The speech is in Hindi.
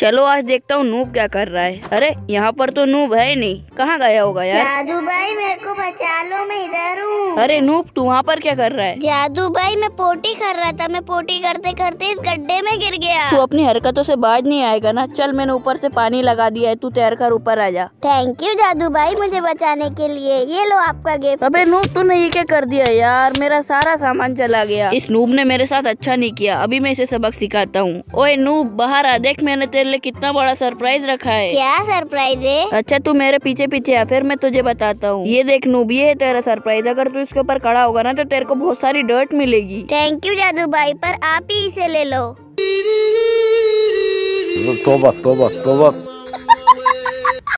चलो आज देखता हूँ नूब क्या कर रहा है अरे यहाँ पर तो नूब है ही नहीं कहाँ गया होगा यार जादू भाई मेरे को बचा लो मैं इधर हूँ अरे नूब तू वहाँ पर क्या कर रहा है जादू भाई मैं पोटी कर रहा था मैं पोटी करते करते इस गड्ढे में गिर गया तू अपनी हरकतों से बाज नहीं आएगा ना चल मैंने ऊपर से पानी लगा दिया है तू तैर कर ऊपर आ जा थैंक यू जादू भाई मुझे बचाने के लिए ये लो आपका गिफ्ट अबे नूब तूने ये क्या कर दिया यार मेरा सारा सामान चला गया इस नूब ने मेरे साथ अच्छा नहीं किया अभी मैं इसे सबक सिखाता हूँ ओए नूब बाहर आ देख मैंने तेरे मेरे लिए कितना बड़ा सरप्राइज रखा है क्या सरप्राइज है अच्छा तू मेरे पीछे पीछे आ फिर मैं तुझे बताता हूँ ये देख नूब भी है तेरा सरप्राइज अगर तू इसके ऊपर खड़ा होगा ना तो तेरे को बहुत सारी डर्ट मिलेगी थैंक यू जादू भाई पर आप ही इसे ले लो तो तो बात तो बात